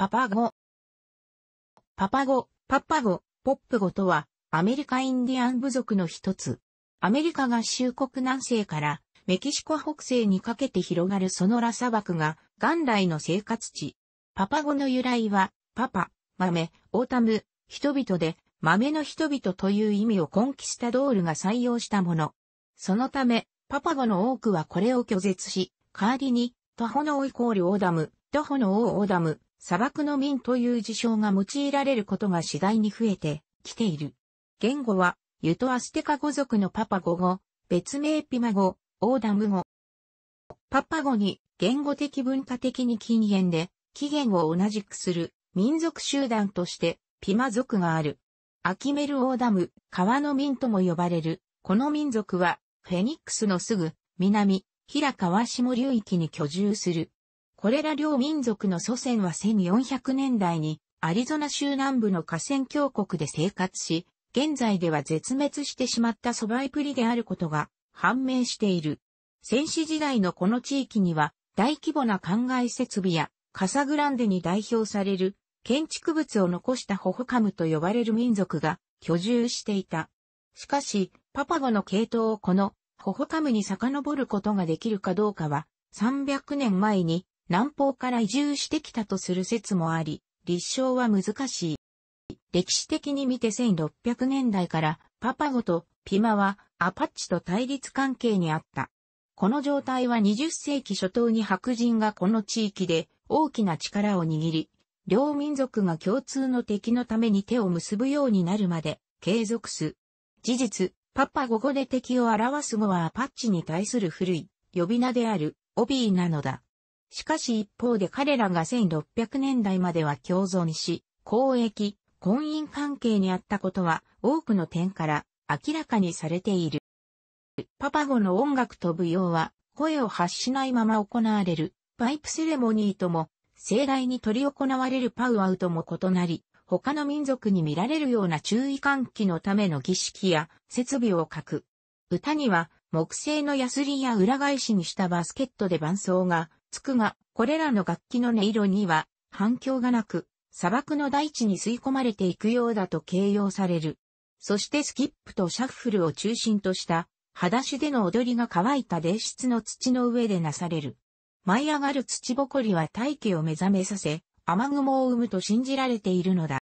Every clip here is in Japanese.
パパ語。パパ語、パッパ語、ポップ語とは、アメリカインディアン部族の一つ。アメリカ合衆国南西からメキシコ北西にかけて広がるソノラ砂漠が元来の生活地。パパ語の由来は、パパ、豆、オータム、人々で、豆の人々という意味をコンキスタドールが採用したもの。そのため、パパ語の多くはこれを拒絶し、代わりに、徒歩のオイコールオーダム、徒ホの王オーダム、砂漠の民という事象が用いられることが次第に増えてきている。言語は、ユトアステカ語族のパパ語語、別名ピマ語、オーダム語。パパ語に言語的文化的に禁煙で、起源を同じくする民族集団としてピマ族がある。アキメルオーダム、川の民とも呼ばれる、この民族は、フェニックスのすぐ、南、平川下流域に居住する。これら両民族の祖先は1400年代にアリゾナ州南部の河川峡谷で生活し、現在では絶滅してしまったバイプリであることが判明している。戦死時代のこの地域には大規模な灌漑設備やカサグランデに代表される建築物を残したホホカムと呼ばれる民族が居住していた。しかし、パパゴの系統をこのホホカムに遡ることができるかどうかは300年前に南方から移住してきたとする説もあり、立証は難しい。歴史的に見て1600年代からパパゴとピマはアパッチと対立関係にあった。この状態は20世紀初頭に白人がこの地域で大きな力を握り、両民族が共通の敵のために手を結ぶようになるまで継続す。事実、パパ語語で敵を表す語はアパッチに対する古い呼び名であるオビーなのだ。しかし一方で彼らが1600年代までは共存し、交易、婚姻関係にあったことは多くの点から明らかにされている。パパゴの音楽と舞踊は声を発しないまま行われるパイプセレモニーとも盛大に取り行われるパウアウとも異なり、他の民族に見られるような注意喚起のための儀式や設備を書く。歌には木製のヤスリや裏返しにしたバスケットで伴奏がつくが、これらの楽器の音色には反響がなく、砂漠の大地に吸い込まれていくようだと形容される。そしてスキップとシャッフルを中心とした、裸足での踊りが乾いた泥質の土の上でなされる。舞い上がる土ぼこりは大気を目覚めさせ、雨雲を生むと信じられているのだ。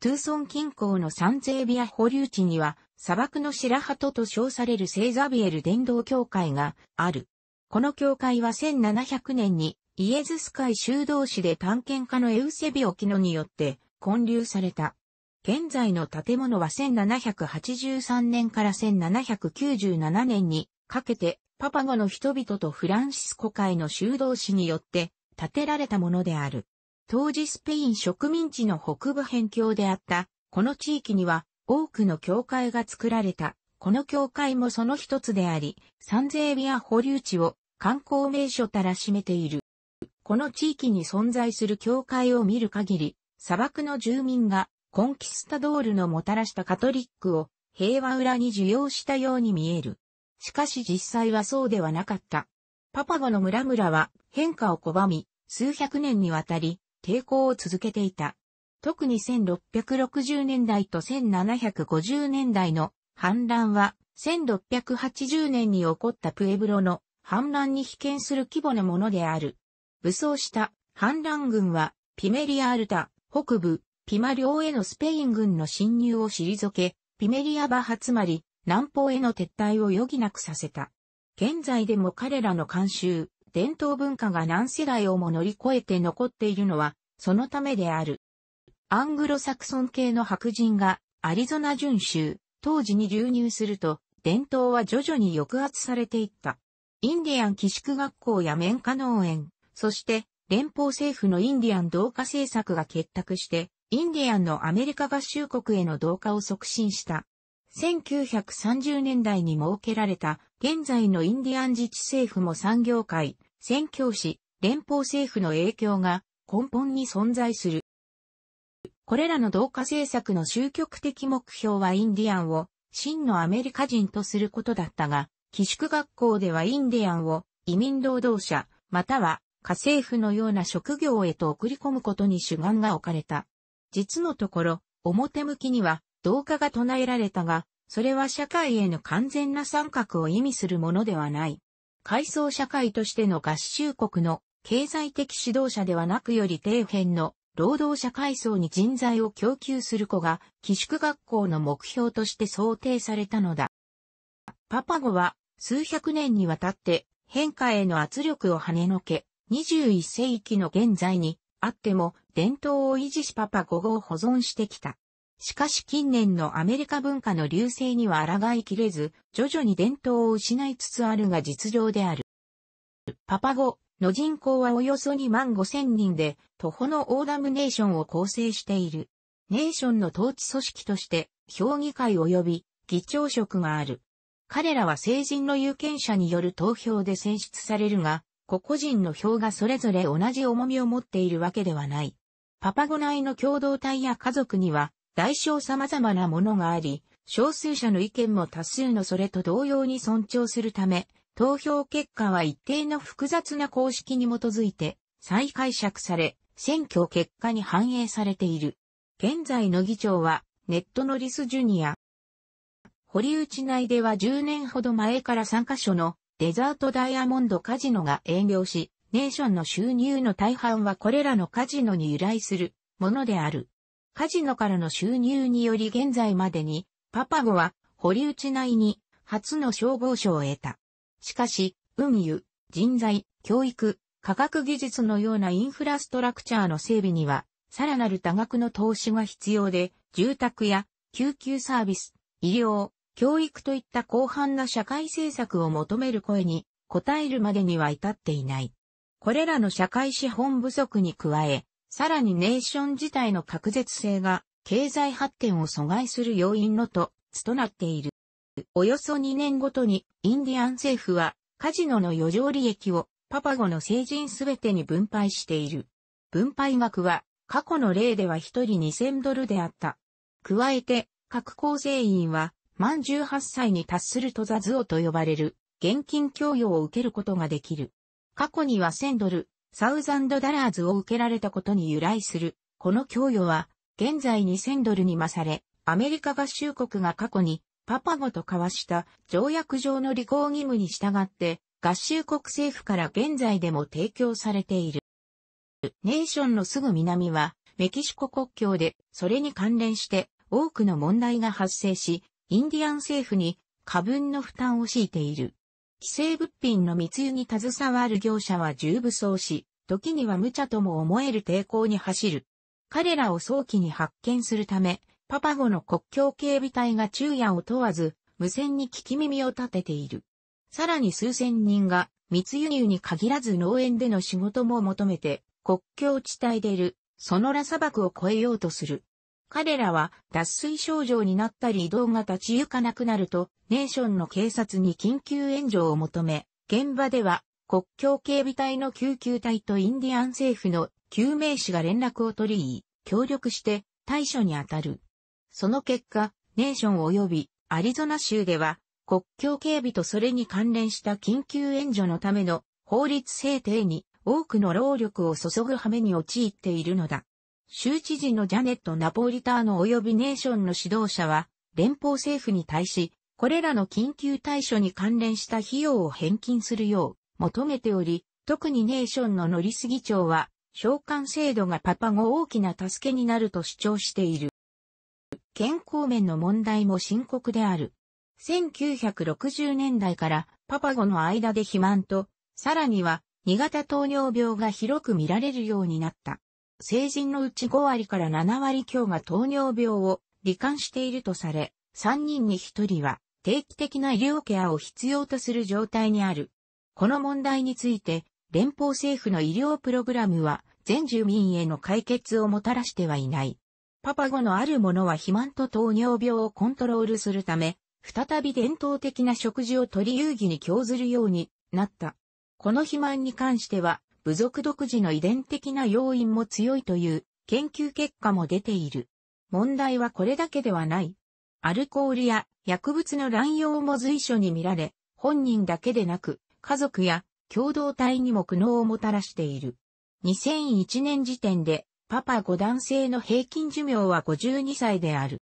トゥーソン近郊のサンゼービア保留地には、砂漠の白鳩と称されるセイザビエル伝道教会がある。この教会は1700年にイエズス会修道士で探検家のエウセビオキノによって建立された。現在の建物は1783年から1797年にかけてパパゴの人々とフランシスコ会の修道士によって建てられたものである。当時スペイン植民地の北部辺境であったこの地域には多くの教会が作られた。この教会もその一つであり、サンゼービア保留地を観光名所たらしめている。この地域に存在する教会を見る限り、砂漠の住民がコンキスタドールのもたらしたカトリックを平和裏に受容したように見える。しかし実際はそうではなかった。パパゴの村々は変化を拒み、数百年にわたり抵抗を続けていた。特に1660年代と1750年代の反乱は1680年に起こったプエブロの反乱に被験する規模のものである。武装した反乱軍は、ピメリア・アルタ、北部、ピマ領へのスペイン軍の侵入を退け、ピメリア・バハつまり、南方への撤退を余儀なくさせた。現在でも彼らの慣習、伝統文化が何世代をも乗り越えて残っているのは、そのためである。アングロサクソン系の白人がアリゾナ準州、当時に流入すると、伝統は徐々に抑圧されていった。インディアン寄宿学校や綿花農園、そして連邦政府のインディアン同化政策が結託して、インディアンのアメリカ合衆国への同化を促進した。1930年代に設けられた現在のインディアン自治政府も産業界、宣教師、連邦政府の影響が根本に存在する。これらの同化政策の終局的目標はインディアンを真のアメリカ人とすることだったが、寄宿学校ではインディアンを移民労働者、または家政婦のような職業へと送り込むことに主眼が置かれた。実のところ、表向きには同化が唱えられたが、それは社会への完全な参画を意味するものではない。階層社会としての合衆国の経済的指導者ではなくより底辺の労働者階層に人材を供給する子が寄宿学校の目標として想定されたのだ。パパゴは数百年にわたって変化への圧力を跳ねのけ、21世紀の現在にあっても伝統を維持しパパ5号を保存してきた。しかし近年のアメリカ文化の流星には抗いきれず、徐々に伝統を失いつつあるが実情である。パパ5の人口はおよそ2万5千人で、徒歩のオーダムネーションを構成している。ネーションの統治組織として、評議会及び議長職がある。彼らは成人の有権者による投票で選出されるが、個々人の票がそれぞれ同じ重みを持っているわけではない。パパゴナイの共同体や家族には、大小様々なものがあり、少数者の意見も多数のそれと同様に尊重するため、投票結果は一定の複雑な公式に基づいて再解釈され、選挙結果に反映されている。現在の議長はネットのリス・ジュニア、堀内内では10年ほど前から3カ所のデザートダイヤモンドカジノが営業し、ネーションの収入の大半はこれらのカジノに由来するものである。カジノからの収入により現在までに、パパゴは堀内内に初の消防署を得た。しかし、運輸、人材、教育、科学技術のようなインフラストラクチャーの整備には、さらなる多額の投資が必要で、住宅や救急サービス、医療、教育といった広範な社会政策を求める声に応えるまでには至っていない。これらの社会資本不足に加え、さらにネーション自体の確絶性が経済発展を阻害する要因のと、つとなっている。およそ2年ごとにインディアン政府はカジノの余剰利益をパパゴの成人すべてに分配している。分配額は過去の例では1人2000ドルであった。加えて、各構成員は満18歳に達するとザズオと呼ばれる、現金供与を受けることができる。過去には1000ドル、サウザンドダラーズを受けられたことに由来する。この供与は、現在2000ドルに増され、アメリカ合衆国が過去に、パパゴと交わした条約上の履行義務に従って、合衆国政府から現在でも提供されている。ネーションのすぐ南は、メキシコ国境で、それに関連して多くの問題が発生し、インディアン政府に過分の負担を強いている。規制物品の密輸に携わる業者は重武装し、時には無茶とも思える抵抗に走る。彼らを早期に発見するため、パパゴの国境警備隊が昼夜を問わず、無線に聞き耳を立てている。さらに数千人が、密輸入に限らず農園での仕事も求めて、国境地帯でいる、そのら砂漠を越えようとする。彼らは脱水症状になったり移動が立ち行かなくなると、ネーションの警察に緊急援助を求め、現場では国境警備隊の救急隊とインディアン政府の救命士が連絡を取り、協力して対処に当たる。その結果、ネーション及びアリゾナ州では国境警備とそれに関連した緊急援助のための法律制定に多くの労力を注ぐ羽目に陥っているのだ。州知事のジャネット・ナポリターノ及びネーションの指導者は、連邦政府に対し、これらの緊急対処に関連した費用を返金するよう求めており、特にネーションの乗りすぎ長は、召喚制度がパパ後大きな助けになると主張している。健康面の問題も深刻である。1960年代からパパ後の間で肥満と、さらには二型糖尿病が広く見られるようになった。成人のうち5割から7割強が糖尿病を罹患しているとされ、3人に1人は定期的な医療ケアを必要とする状態にある。この問題について、連邦政府の医療プログラムは全住民への解決をもたらしてはいない。パパ語のあるものは肥満と糖尿病をコントロールするため、再び伝統的な食事を取り遊戯に興ずるようになった。この肥満に関しては、部族独自の遺伝的な要因も強いという研究結果も出ている。問題はこれだけではない。アルコールや薬物の乱用も随所に見られ、本人だけでなく、家族や共同体にも苦悩をもたらしている。2001年時点で、パパ5男性の平均寿命は52歳である。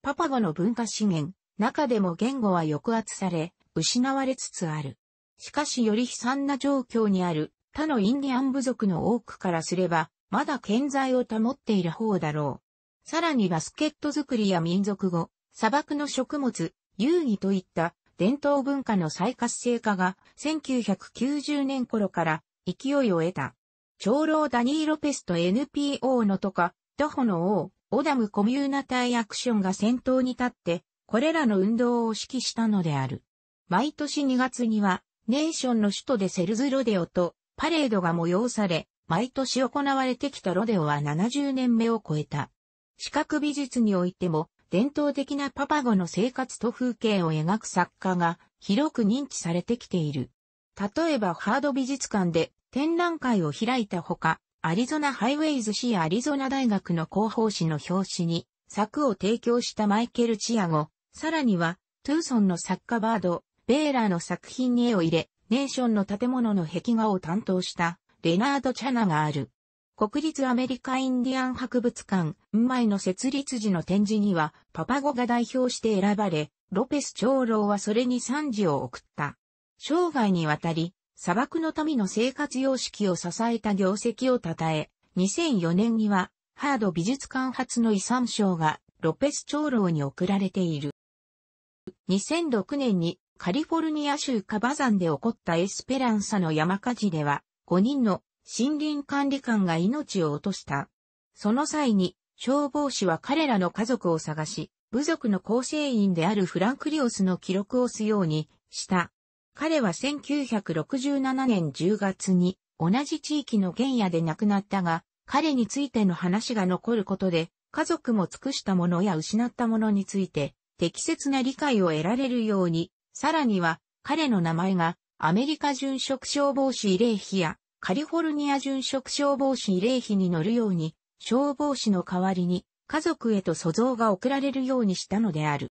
パパ5の文化資源、中でも言語は抑圧され、失われつつある。しかしより悲惨な状況にある他のインディアン部族の多くからすれば、まだ健在を保っている方だろう。さらにバスケット作りや民族語、砂漠の食物、遊戯といった伝統文化の再活性化が1990年頃から勢いを得た。長老ダニー・ロペスと NPO のとか、徒歩の王、オダムコミューナタイアクションが先頭に立って、これらの運動を指揮したのである。毎年2月には、ネーションの首都でセルズロデオとパレードが催され、毎年行われてきたロデオは70年目を超えた。視覚美術においても、伝統的なパパゴの生活と風景を描く作家が広く認知されてきている。例えばハード美術館で展覧会を開いたほか、アリゾナハイウェイズ市やアリゾナ大学の広報誌の表紙に作を提供したマイケル・チアゴ、さらにはトゥーソンの作家バード、ベーラーの作品に絵を入れ、ネーションの建物の壁画を担当したレナード・チャナがある。国立アメリカインディアン博物館、ンマの設立時の展示にはパパゴが代表して選ばれ、ロペス長老はそれに賛辞を送った。生涯にわたり、砂漠の民の生活様式を支えた業績を称え、2004年には、ハード美術館発の遺産賞がロペス長老に贈られている。2006年にカリフォルニア州カバ山で起こったエスペランサの山火事では、5人の森林管理官が命を落とした。その際に、消防士は彼らの家族を探し、部族の構成員であるフランクリオスの記録をすようにした。彼は1967年10月に同じ地域の原野で亡くなったが、彼についての話が残ることで、家族も尽くしたものや失ったものについて、適切な理解を得られるようにさらには、彼の名前が、アメリカ殉職消防士慰霊碑や、カリフォルニア殉職消防士慰霊碑に乗るように、消防士の代わりに、家族へと訴状が送られるようにしたのである。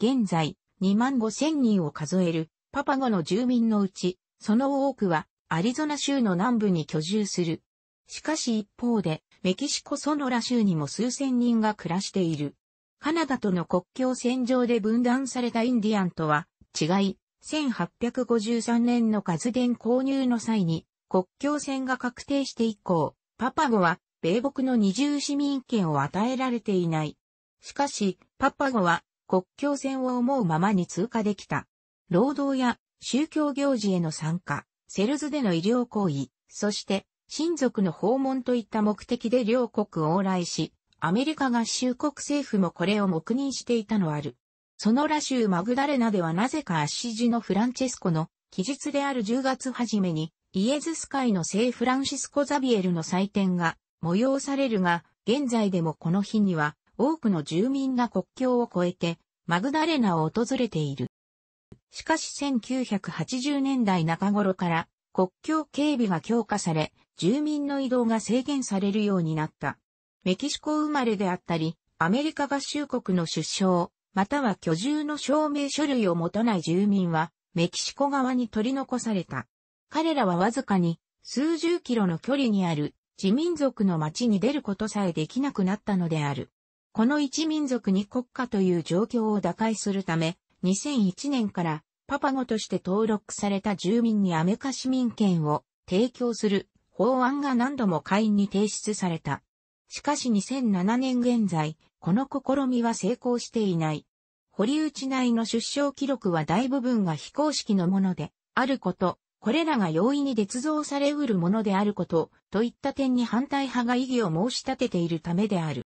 現在、2万5千人を数える、パパゴの住民のうち、その多くは、アリゾナ州の南部に居住する。しかし一方で、メキシコソノラ州にも数千人が暮らしている。カナダとの国境線上で分断されたインディアンとは、違い、1853年のガズデン購入の際に国境線が確定して以降、パパゴは米国の二重市民権を与えられていない。しかし、パパゴは国境線を思うままに通過できた。労働や宗教行事への参加、セルズでの医療行為、そして親族の訪問といった目的で両国往来し、アメリカ合衆国政府もこれを黙認していたのある。そのラ州マグダレナではなぜかアッシジのフランチェスコの期日である10月初めにイエズス会の聖フランシスコ・ザビエルの祭典が催されるが、現在でもこの日には多くの住民が国境を越えてマグダレナを訪れている。しかし1980年代中頃から国境警備が強化され、住民の移動が制限されるようになった。メキシコ生まれであったり、アメリカ合衆国の出生、または居住の証明書類を持たない住民は、メキシコ側に取り残された。彼らはわずかに、数十キロの距離にある、自民族の町に出ることさえできなくなったのである。この一民族に国家という状況を打開するため、2001年からパパゴとして登録された住民にアメカ市民権を提供する法案が何度も会員に提出された。しかし2007年現在、この試みは成功していない。堀内内の出生記録は大部分が非公式のもので、あること、これらが容易に捏造されうるものであること、といった点に反対派が異議を申し立てているためである。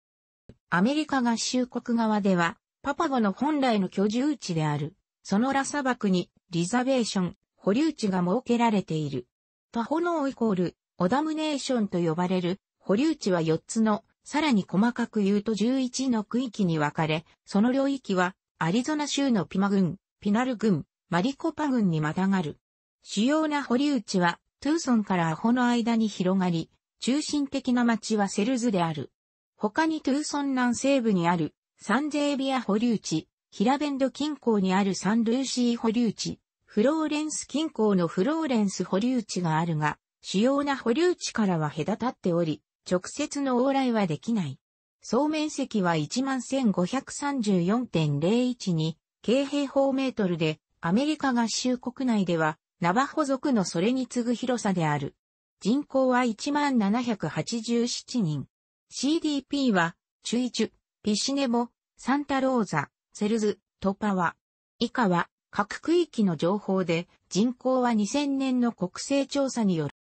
アメリカ合衆国側では、パパゴの本来の居住地である、そのラ砂漠にリザベーション、保留地が設けられている。他ホノーイコール、オダムネーションと呼ばれる、保留地は4つのさらに細かく言うと11の区域に分かれ、その領域は、アリゾナ州のピマ郡、ピナル郡、マリコパ郡にまたがる。主要な保留地は、トゥーソンからアホの間に広がり、中心的な町はセルズである。他にトゥーソン南西部にある、サンジェービア保留地、ラベンド近郊にあるサンルーシー保留地、フローレンス近郊のフローレンス保留地があるが、主要な保留地からは隔たっており、直接の往来はできない。総面積は11,534.012京平方メートルで、アメリカ合衆国内では、ナバホ族のそれに次ぐ広さである。人口は1787人。CDP は、チュイチュ、ピシネボ、サンタローザ、セルズ、トパワ。以下は、各区域の情報で、人口は2000年の国勢調査による。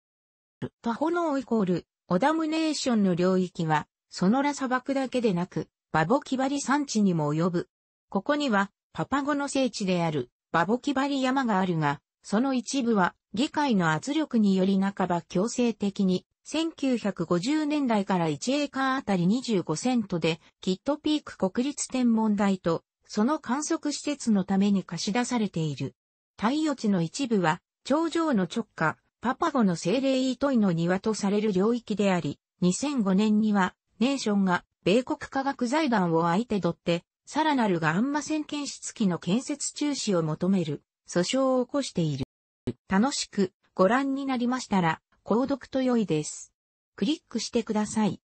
タホノーイコール、オダムネーションの領域は、ソノラ砂漠だけでなく、バボキバリ山地にも及ぶ。ここには、パパゴの聖地である、バボキバリ山があるが、その一部は、議会の圧力により半ば強制的に、1950年代から1エーカーあたり25セントで、キットピーク国立天文台と、その観測施設のために貸し出されている。太陽地の一部は、頂上の直下、パパゴの精霊イートイの庭とされる領域であり、2005年には、ネーションが、米国科学財団を相手取って、さらなるガンマ線検出機の建設中止を求める、訴訟を起こしている。楽しくご覧になりましたら、購読と良いです。クリックしてください。